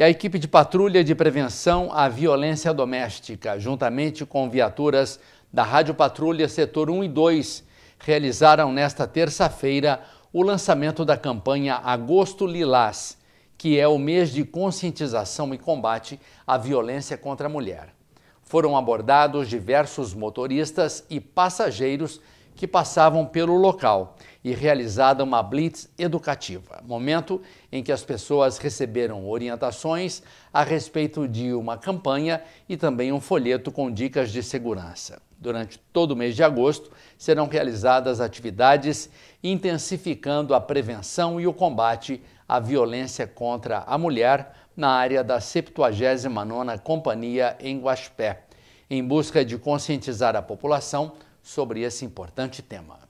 e a equipe de patrulha de prevenção à violência doméstica, juntamente com viaturas da Rádio Patrulha Setor 1 e 2, realizaram nesta terça-feira o lançamento da campanha Agosto Lilás, que é o mês de conscientização e combate à violência contra a mulher. Foram abordados diversos motoristas e passageiros que passavam pelo local e realizada uma blitz educativa, momento em que as pessoas receberam orientações a respeito de uma campanha e também um folheto com dicas de segurança. Durante todo o mês de agosto serão realizadas atividades intensificando a prevenção e o combate à violência contra a mulher na área da 79ª Companhia em Guaxpé, em busca de conscientizar a população sobre esse importante tema.